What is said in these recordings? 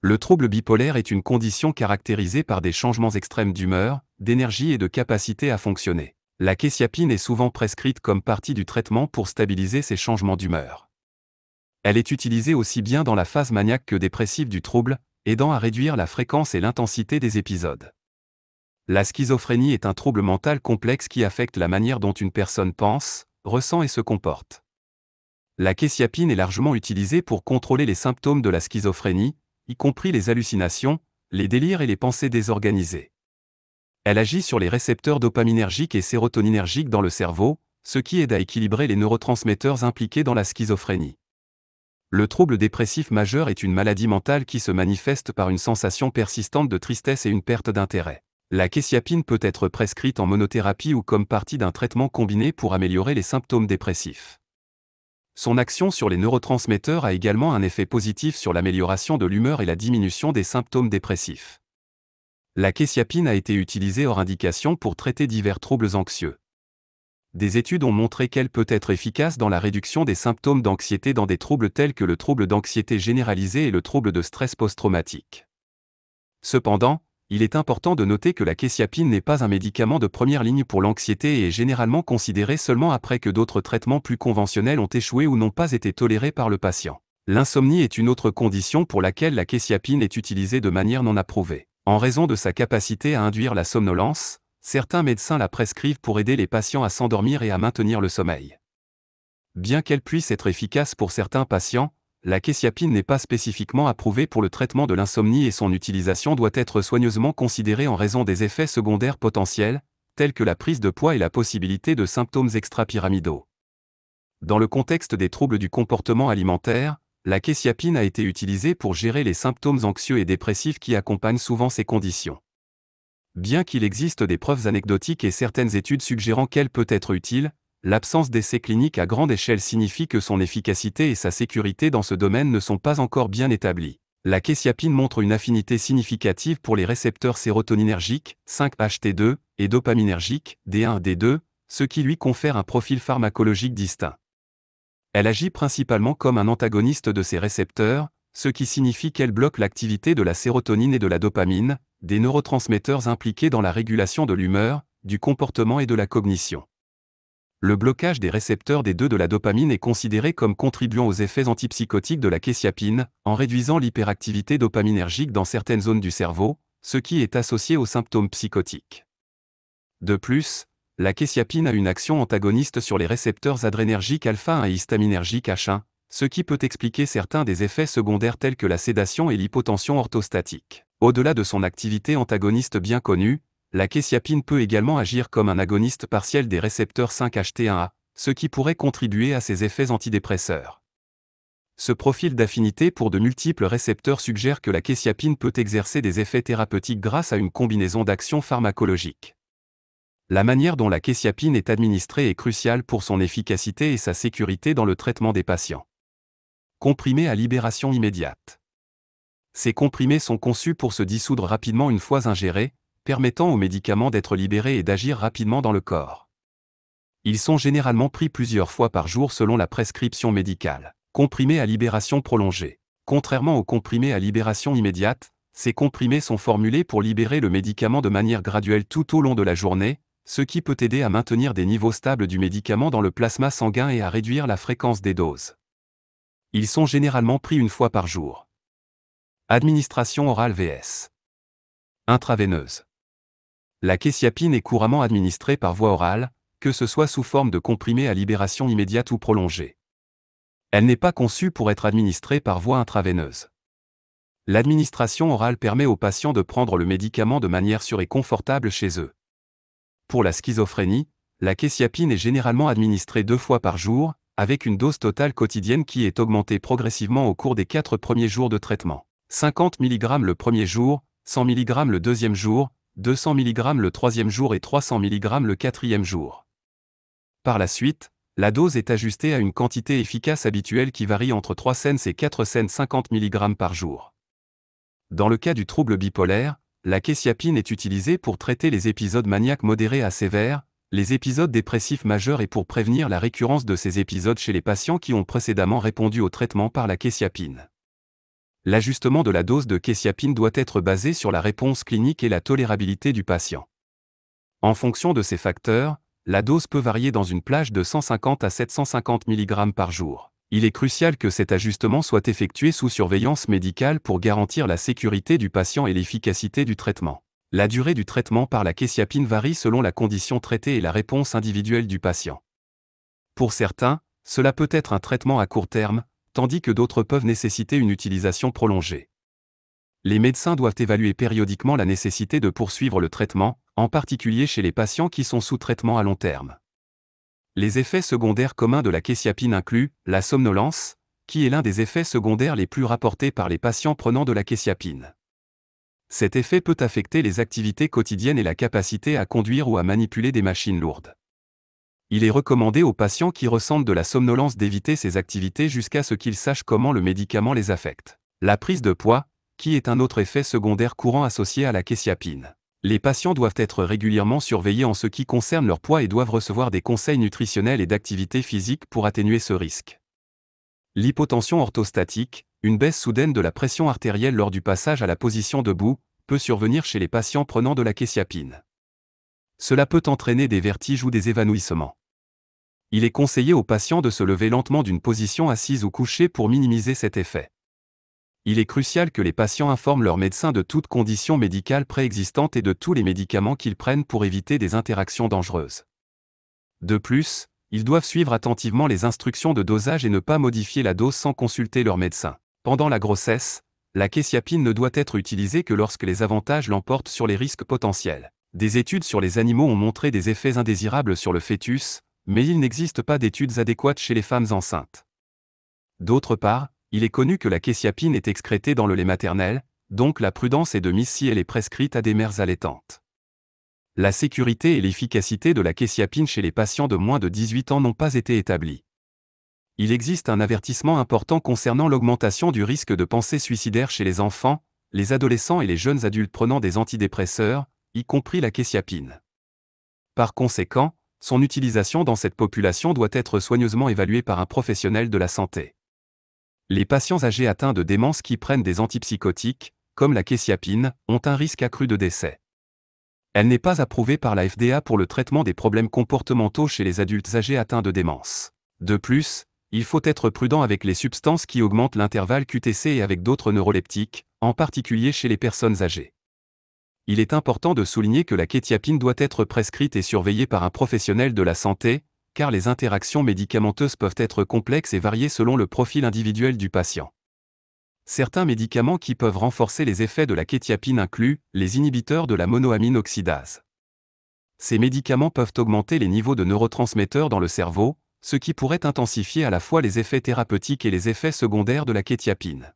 Le trouble bipolaire est une condition caractérisée par des changements extrêmes d'humeur, d'énergie et de capacité à fonctionner. La quétiapine est souvent prescrite comme partie du traitement pour stabiliser ces changements d'humeur. Elle est utilisée aussi bien dans la phase maniaque que dépressive du trouble, aidant à réduire la fréquence et l'intensité des épisodes. La schizophrénie est un trouble mental complexe qui affecte la manière dont une personne pense, ressent et se comporte. La quétiapine est largement utilisée pour contrôler les symptômes de la schizophrénie, y compris les hallucinations, les délires et les pensées désorganisées. Elle agit sur les récepteurs dopaminergiques et sérotoninergiques dans le cerveau, ce qui aide à équilibrer les neurotransmetteurs impliqués dans la schizophrénie. Le trouble dépressif majeur est une maladie mentale qui se manifeste par une sensation persistante de tristesse et une perte d'intérêt. La quétiapine peut être prescrite en monothérapie ou comme partie d'un traitement combiné pour améliorer les symptômes dépressifs. Son action sur les neurotransmetteurs a également un effet positif sur l'amélioration de l'humeur et la diminution des symptômes dépressifs. La quétiapine a été utilisée hors indication pour traiter divers troubles anxieux. Des études ont montré qu'elle peut être efficace dans la réduction des symptômes d'anxiété dans des troubles tels que le trouble d'anxiété généralisé et le trouble de stress post-traumatique. Cependant, il est important de noter que la quétiapine n'est pas un médicament de première ligne pour l'anxiété et est généralement considéré seulement après que d'autres traitements plus conventionnels ont échoué ou n'ont pas été tolérés par le patient. L'insomnie est une autre condition pour laquelle la quétiapine est utilisée de manière non approuvée. En raison de sa capacité à induire la somnolence, certains médecins la prescrivent pour aider les patients à s'endormir et à maintenir le sommeil. Bien qu'elle puisse être efficace pour certains patients, la quétiapine n'est pas spécifiquement approuvée pour le traitement de l'insomnie et son utilisation doit être soigneusement considérée en raison des effets secondaires potentiels, tels que la prise de poids et la possibilité de symptômes extrapyramidaux. Dans le contexte des troubles du comportement alimentaire, la quétiapine a été utilisée pour gérer les symptômes anxieux et dépressifs qui accompagnent souvent ces conditions. Bien qu'il existe des preuves anecdotiques et certaines études suggérant qu'elle peut être utile, l'absence d'essais cliniques à grande échelle signifie que son efficacité et sa sécurité dans ce domaine ne sont pas encore bien établies. La quétiapine montre une affinité significative pour les récepteurs sérotoninergiques, 5-HT2, et dopaminergiques, D1-D2, ce qui lui confère un profil pharmacologique distinct. Elle agit principalement comme un antagoniste de ces récepteurs, ce qui signifie qu'elle bloque l'activité de la sérotonine et de la dopamine, des neurotransmetteurs impliqués dans la régulation de l'humeur, du comportement et de la cognition le blocage des récepteurs des deux de la dopamine est considéré comme contribuant aux effets antipsychotiques de la quétiapine, en réduisant l'hyperactivité dopaminergique dans certaines zones du cerveau, ce qui est associé aux symptômes psychotiques. De plus, la quétiapine a une action antagoniste sur les récepteurs adrénergiques alpha-1 et histaminergiques H1, ce qui peut expliquer certains des effets secondaires tels que la sédation et l'hypotension orthostatique. Au-delà de son activité antagoniste bien connue, la quétiapine peut également agir comme un agoniste partiel des récepteurs 5-HT1A, ce qui pourrait contribuer à ses effets antidépresseurs. Ce profil d'affinité pour de multiples récepteurs suggère que la quétiapine peut exercer des effets thérapeutiques grâce à une combinaison d'actions pharmacologiques. La manière dont la quétiapine est administrée est cruciale pour son efficacité et sa sécurité dans le traitement des patients. Comprimés à libération immédiate. Ces comprimés sont conçus pour se dissoudre rapidement une fois ingérés, permettant aux médicaments d'être libérés et d'agir rapidement dans le corps. Ils sont généralement pris plusieurs fois par jour selon la prescription médicale. Comprimés à libération prolongée. Contrairement aux comprimés à libération immédiate, ces comprimés sont formulés pour libérer le médicament de manière graduelle tout au long de la journée, ce qui peut aider à maintenir des niveaux stables du médicament dans le plasma sanguin et à réduire la fréquence des doses. Ils sont généralement pris une fois par jour. Administration orale VS. Intraveineuse. La quétiapine est couramment administrée par voie orale, que ce soit sous forme de comprimé à libération immédiate ou prolongée. Elle n'est pas conçue pour être administrée par voie intraveineuse. L'administration orale permet aux patients de prendre le médicament de manière sûre et confortable chez eux. Pour la schizophrénie, la quétiapine est généralement administrée deux fois par jour, avec une dose totale quotidienne qui est augmentée progressivement au cours des quatre premiers jours de traitement. 50 mg le premier jour, 100 mg le deuxième jour, 200 mg le troisième jour et 300 mg le quatrième jour. Par la suite, la dose est ajustée à une quantité efficace habituelle qui varie entre 3 cents et 4 cents 50 mg par jour. Dans le cas du trouble bipolaire, la quétiapine est utilisée pour traiter les épisodes maniaques modérés à sévères, les épisodes dépressifs majeurs et pour prévenir la récurrence de ces épisodes chez les patients qui ont précédemment répondu au traitement par la quétiapine l'ajustement de la dose de késiapine doit être basé sur la réponse clinique et la tolérabilité du patient. En fonction de ces facteurs, la dose peut varier dans une plage de 150 à 750 mg par jour. Il est crucial que cet ajustement soit effectué sous surveillance médicale pour garantir la sécurité du patient et l'efficacité du traitement. La durée du traitement par la késiapine varie selon la condition traitée et la réponse individuelle du patient. Pour certains, cela peut être un traitement à court terme, tandis que d'autres peuvent nécessiter une utilisation prolongée. Les médecins doivent évaluer périodiquement la nécessité de poursuivre le traitement, en particulier chez les patients qui sont sous traitement à long terme. Les effets secondaires communs de la quétiapine incluent la somnolence, qui est l'un des effets secondaires les plus rapportés par les patients prenant de la quétiapine. Cet effet peut affecter les activités quotidiennes et la capacité à conduire ou à manipuler des machines lourdes il est recommandé aux patients qui ressentent de la somnolence d'éviter ces activités jusqu'à ce qu'ils sachent comment le médicament les affecte. La prise de poids, qui est un autre effet secondaire courant associé à la quétiapine. Les patients doivent être régulièrement surveillés en ce qui concerne leur poids et doivent recevoir des conseils nutritionnels et d'activité physique pour atténuer ce risque. L'hypotension orthostatique, une baisse soudaine de la pression artérielle lors du passage à la position debout, peut survenir chez les patients prenant de la quétiapine. Cela peut entraîner des vertiges ou des évanouissements il est conseillé aux patients de se lever lentement d'une position assise ou couchée pour minimiser cet effet. Il est crucial que les patients informent leur médecin de toute condition médicale préexistante et de tous les médicaments qu'ils prennent pour éviter des interactions dangereuses. De plus, ils doivent suivre attentivement les instructions de dosage et ne pas modifier la dose sans consulter leur médecin. Pendant la grossesse, la késiapine ne doit être utilisée que lorsque les avantages l'emportent sur les risques potentiels. Des études sur les animaux ont montré des effets indésirables sur le fœtus, mais il n'existe pas d'études adéquates chez les femmes enceintes. D'autre part, il est connu que la quétiapine est excrétée dans le lait maternel, donc la prudence est de mise si elle est prescrite à des mères allaitantes. La sécurité et l'efficacité de la quétiapine chez les patients de moins de 18 ans n'ont pas été établies. Il existe un avertissement important concernant l'augmentation du risque de pensée suicidaire chez les enfants, les adolescents et les jeunes adultes prenant des antidépresseurs, y compris la quétiapine. Par conséquent, son utilisation dans cette population doit être soigneusement évaluée par un professionnel de la santé. Les patients âgés atteints de démence qui prennent des antipsychotiques, comme la quétiapine, ont un risque accru de décès. Elle n'est pas approuvée par la FDA pour le traitement des problèmes comportementaux chez les adultes âgés atteints de démence. De plus, il faut être prudent avec les substances qui augmentent l'intervalle QTC et avec d'autres neuroleptiques, en particulier chez les personnes âgées il est important de souligner que la kétiapine doit être prescrite et surveillée par un professionnel de la santé, car les interactions médicamenteuses peuvent être complexes et variées selon le profil individuel du patient. Certains médicaments qui peuvent renforcer les effets de la kétiapine incluent les inhibiteurs de la monoamine oxydase. Ces médicaments peuvent augmenter les niveaux de neurotransmetteurs dans le cerveau, ce qui pourrait intensifier à la fois les effets thérapeutiques et les effets secondaires de la kétiapine.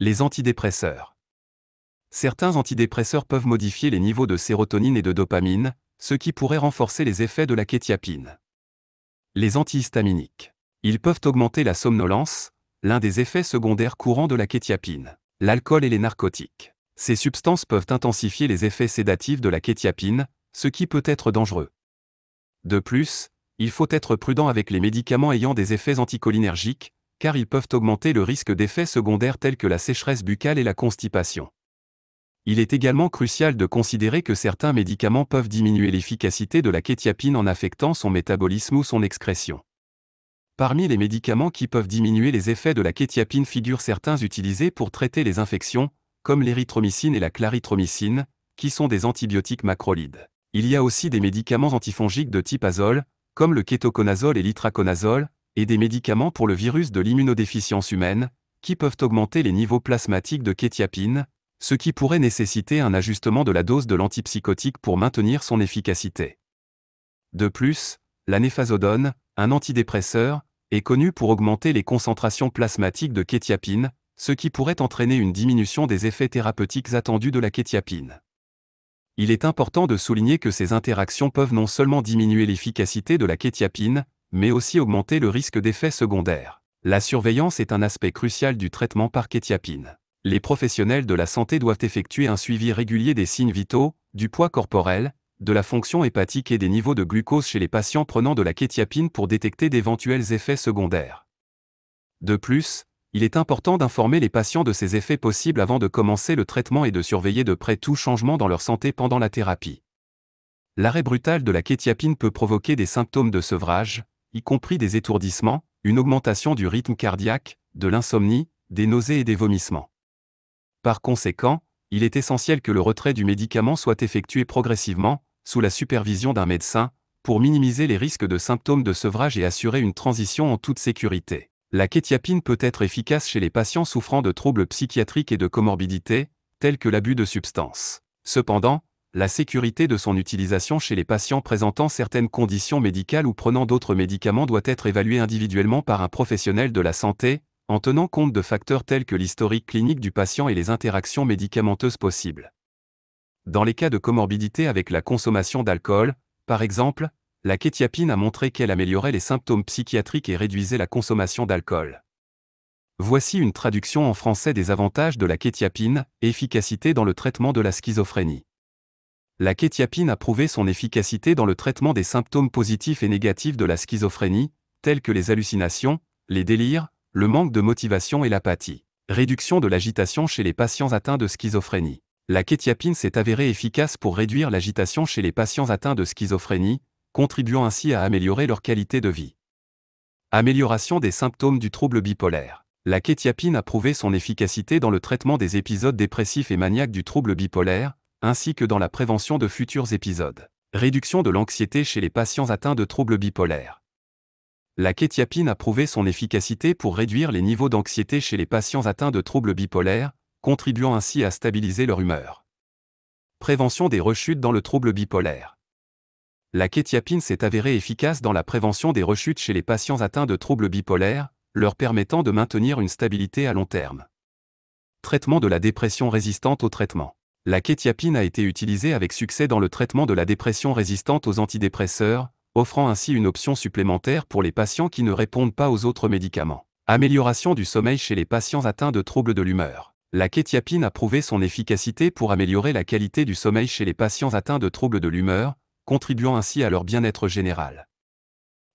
Les antidépresseurs. Certains antidépresseurs peuvent modifier les niveaux de sérotonine et de dopamine, ce qui pourrait renforcer les effets de la kétiapine. Les antihistaminiques. Ils peuvent augmenter la somnolence, l'un des effets secondaires courants de la kétiapine, l'alcool et les narcotiques. Ces substances peuvent intensifier les effets sédatifs de la kétiapine, ce qui peut être dangereux. De plus, il faut être prudent avec les médicaments ayant des effets anticholinergiques, car ils peuvent augmenter le risque d'effets secondaires tels que la sécheresse buccale et la constipation. Il est également crucial de considérer que certains médicaments peuvent diminuer l'efficacité de la kétiapine en affectant son métabolisme ou son excrétion. Parmi les médicaments qui peuvent diminuer les effets de la kétiapine figurent certains utilisés pour traiter les infections, comme l'érythromycine et la clarithromycine, qui sont des antibiotiques macrolides. Il y a aussi des médicaments antifongiques de type azole, comme le kétoconazole et l'itraconazole, et des médicaments pour le virus de l'immunodéficience humaine, qui peuvent augmenter les niveaux plasmatiques de kétiapine, ce qui pourrait nécessiter un ajustement de la dose de l'antipsychotique pour maintenir son efficacité. De plus, la néphazodone, un antidépresseur, est connue pour augmenter les concentrations plasmatiques de kétiapine, ce qui pourrait entraîner une diminution des effets thérapeutiques attendus de la kétiapine. Il est important de souligner que ces interactions peuvent non seulement diminuer l'efficacité de la kétiapine, mais aussi augmenter le risque d'effets secondaires. La surveillance est un aspect crucial du traitement par kétiapine les professionnels de la santé doivent effectuer un suivi régulier des signes vitaux, du poids corporel, de la fonction hépatique et des niveaux de glucose chez les patients prenant de la kétiapine pour détecter d'éventuels effets secondaires. De plus, il est important d'informer les patients de ces effets possibles avant de commencer le traitement et de surveiller de près tout changement dans leur santé pendant la thérapie. L'arrêt brutal de la kétiapine peut provoquer des symptômes de sevrage, y compris des étourdissements, une augmentation du rythme cardiaque, de l'insomnie, des nausées et des vomissements. Par conséquent, il est essentiel que le retrait du médicament soit effectué progressivement, sous la supervision d'un médecin, pour minimiser les risques de symptômes de sevrage et assurer une transition en toute sécurité. La kétiapine peut être efficace chez les patients souffrant de troubles psychiatriques et de comorbidités, tels que l'abus de substances. Cependant, la sécurité de son utilisation chez les patients présentant certaines conditions médicales ou prenant d'autres médicaments doit être évaluée individuellement par un professionnel de la santé, en tenant compte de facteurs tels que l'historique clinique du patient et les interactions médicamenteuses possibles. Dans les cas de comorbidité avec la consommation d'alcool, par exemple, la kétiapine a montré qu'elle améliorait les symptômes psychiatriques et réduisait la consommation d'alcool. Voici une traduction en français des avantages de la kétiapine, efficacité dans le traitement de la schizophrénie. La kétiapine a prouvé son efficacité dans le traitement des symptômes positifs et négatifs de la schizophrénie, tels que les hallucinations, les délires, le manque de motivation et l'apathie. Réduction de l'agitation chez les patients atteints de schizophrénie. La kétiapine s'est avérée efficace pour réduire l'agitation chez les patients atteints de schizophrénie, contribuant ainsi à améliorer leur qualité de vie. Amélioration des symptômes du trouble bipolaire. La kétiapine a prouvé son efficacité dans le traitement des épisodes dépressifs et maniaques du trouble bipolaire, ainsi que dans la prévention de futurs épisodes. Réduction de l'anxiété chez les patients atteints de troubles bipolaires la kétiapine a prouvé son efficacité pour réduire les niveaux d'anxiété chez les patients atteints de troubles bipolaires, contribuant ainsi à stabiliser leur humeur. Prévention des rechutes dans le trouble bipolaire. La quétiapine s'est avérée efficace dans la prévention des rechutes chez les patients atteints de troubles bipolaires, leur permettant de maintenir une stabilité à long terme. Traitement de la dépression résistante au traitement. La kétiapine a été utilisée avec succès dans le traitement de la dépression résistante aux antidépresseurs, offrant ainsi une option supplémentaire pour les patients qui ne répondent pas aux autres médicaments. Amélioration du sommeil chez les patients atteints de troubles de l'humeur. La kétiapine a prouvé son efficacité pour améliorer la qualité du sommeil chez les patients atteints de troubles de l'humeur, contribuant ainsi à leur bien-être général.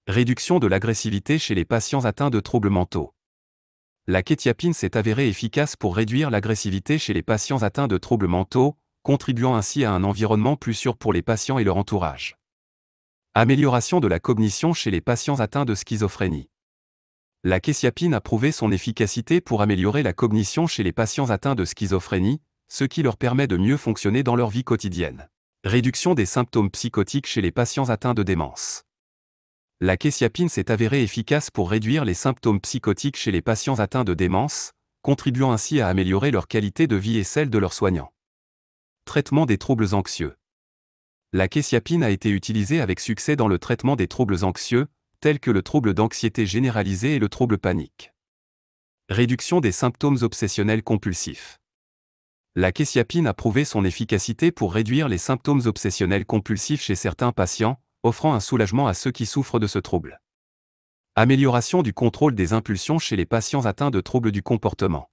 Réduction de l'agressivité chez les patients atteints de troubles mentaux. La kétiapine s'est avérée efficace pour réduire l'agressivité chez les patients atteints de troubles mentaux, contribuant ainsi à un environnement plus sûr pour les patients et leur entourage. Amélioration de la cognition chez les patients atteints de schizophrénie. La quétiapine a prouvé son efficacité pour améliorer la cognition chez les patients atteints de schizophrénie, ce qui leur permet de mieux fonctionner dans leur vie quotidienne. Réduction des symptômes psychotiques chez les patients atteints de démence. La quétiapine s'est avérée efficace pour réduire les symptômes psychotiques chez les patients atteints de démence, contribuant ainsi à améliorer leur qualité de vie et celle de leurs soignants. Traitement des troubles anxieux. La quétiapine a été utilisée avec succès dans le traitement des troubles anxieux, tels que le trouble d'anxiété généralisée et le trouble panique. Réduction des symptômes obsessionnels compulsifs. La quétiapine a prouvé son efficacité pour réduire les symptômes obsessionnels compulsifs chez certains patients, offrant un soulagement à ceux qui souffrent de ce trouble. Amélioration du contrôle des impulsions chez les patients atteints de troubles du comportement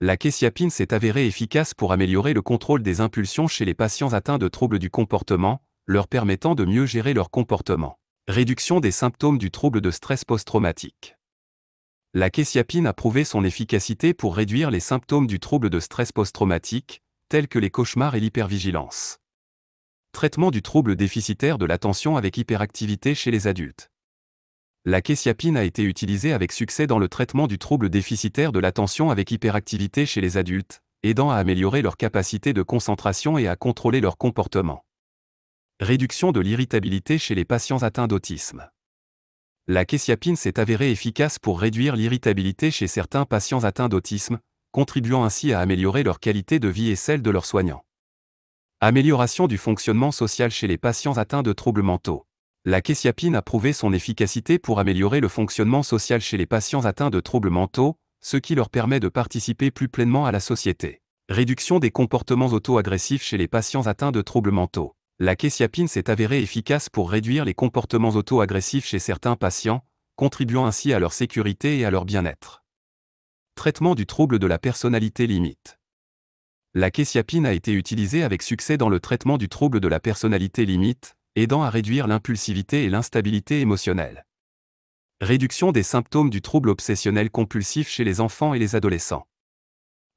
la quetiapine s'est avérée efficace pour améliorer le contrôle des impulsions chez les patients atteints de troubles du comportement, leur permettant de mieux gérer leur comportement. Réduction des symptômes du trouble de stress post-traumatique. La quetiapine a prouvé son efficacité pour réduire les symptômes du trouble de stress post-traumatique, tels que les cauchemars et l'hypervigilance. Traitement du trouble déficitaire de l'attention avec hyperactivité chez les adultes. La quétiapine a été utilisée avec succès dans le traitement du trouble déficitaire de l'attention avec hyperactivité chez les adultes, aidant à améliorer leur capacité de concentration et à contrôler leur comportement. Réduction de l'irritabilité chez les patients atteints d'autisme. La quétiapine s'est avérée efficace pour réduire l'irritabilité chez certains patients atteints d'autisme, contribuant ainsi à améliorer leur qualité de vie et celle de leurs soignants. Amélioration du fonctionnement social chez les patients atteints de troubles mentaux. La quétiapine a prouvé son efficacité pour améliorer le fonctionnement social chez les patients atteints de troubles mentaux, ce qui leur permet de participer plus pleinement à la société. Réduction des comportements auto-agressifs chez les patients atteints de troubles mentaux. La quétiapine s'est avérée efficace pour réduire les comportements auto-agressifs chez certains patients, contribuant ainsi à leur sécurité et à leur bien-être. Traitement du trouble de la personnalité limite. La quétiapine a été utilisée avec succès dans le traitement du trouble de la personnalité limite, aidant à réduire l'impulsivité et l'instabilité émotionnelle. Réduction des symptômes du trouble obsessionnel compulsif chez les enfants et les adolescents.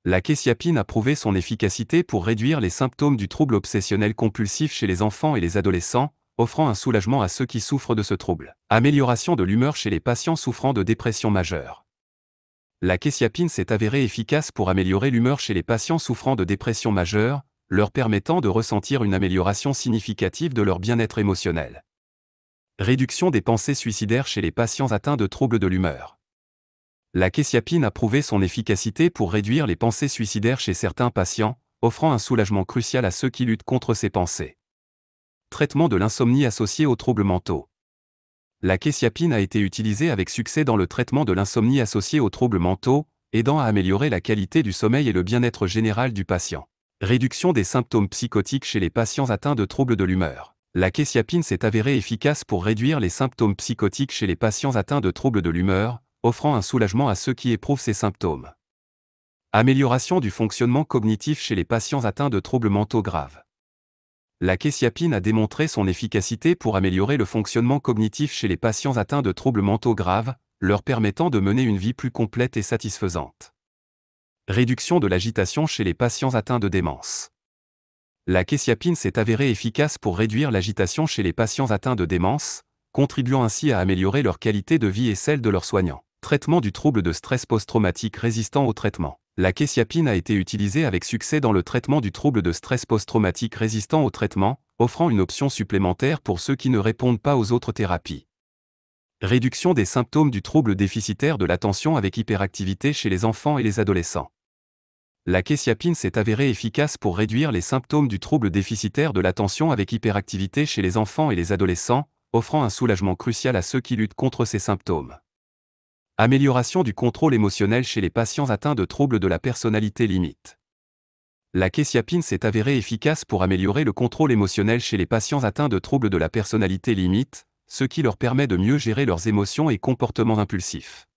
La quétiapine a prouvé son efficacité pour réduire les symptômes du trouble obsessionnel compulsif chez les enfants et les adolescents, offrant un soulagement à ceux qui souffrent de ce trouble. Amélioration de l'humeur chez les patients souffrant de dépression majeure. La quétiapine s'est avérée efficace pour améliorer l'humeur chez les patients souffrant de dépression majeure, leur permettant de ressentir une amélioration significative de leur bien-être émotionnel. Réduction des pensées suicidaires chez les patients atteints de troubles de l'humeur. La quétiapine a prouvé son efficacité pour réduire les pensées suicidaires chez certains patients, offrant un soulagement crucial à ceux qui luttent contre ces pensées. Traitement de l'insomnie associée aux troubles mentaux. La quétiapine a été utilisée avec succès dans le traitement de l'insomnie associée aux troubles mentaux, aidant à améliorer la qualité du sommeil et le bien-être général du patient. Réduction des symptômes psychotiques chez les patients atteints de troubles de l'humeur. La quétiapine s'est avérée efficace pour réduire les symptômes psychotiques chez les patients atteints de troubles de l'humeur, offrant un soulagement à ceux qui éprouvent ces symptômes. Amélioration du fonctionnement cognitif chez les patients atteints de troubles mentaux graves. La quétiapine a démontré son efficacité pour améliorer le fonctionnement cognitif chez les patients atteints de troubles mentaux graves, leur permettant de mener une vie plus complète et satisfaisante. Réduction de l'agitation chez les patients atteints de démence. La quétiapine s'est avérée efficace pour réduire l'agitation chez les patients atteints de démence, contribuant ainsi à améliorer leur qualité de vie et celle de leurs soignants. Traitement du trouble de stress post-traumatique résistant au traitement. La quétiapine a été utilisée avec succès dans le traitement du trouble de stress post-traumatique résistant au traitement, offrant une option supplémentaire pour ceux qui ne répondent pas aux autres thérapies. Réduction des symptômes du trouble déficitaire de l'attention avec hyperactivité chez les enfants et les adolescents. La quétiapine s'est avérée efficace pour réduire les symptômes du trouble déficitaire de l'attention avec hyperactivité chez les enfants et les adolescents, offrant un soulagement crucial à ceux qui luttent contre ces symptômes. Amélioration du contrôle émotionnel chez les patients atteints de troubles de la personnalité limite. La quétiapine s'est avérée efficace pour améliorer le contrôle émotionnel chez les patients atteints de troubles de la personnalité limite, ce qui leur permet de mieux gérer leurs émotions et comportements impulsifs.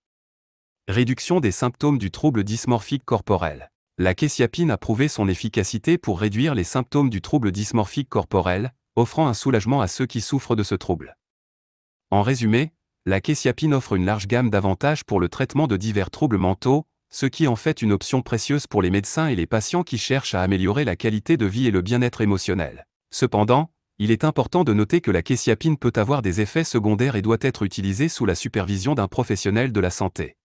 Réduction des symptômes du trouble dysmorphique corporel. La quétiapine a prouvé son efficacité pour réduire les symptômes du trouble dysmorphique corporel, offrant un soulagement à ceux qui souffrent de ce trouble. En résumé, la quétiapine offre une large gamme d'avantages pour le traitement de divers troubles mentaux, ce qui en fait une option précieuse pour les médecins et les patients qui cherchent à améliorer la qualité de vie et le bien-être émotionnel. Cependant, il est important de noter que la quétiapine peut avoir des effets secondaires et doit être utilisée sous la supervision d'un professionnel de la santé.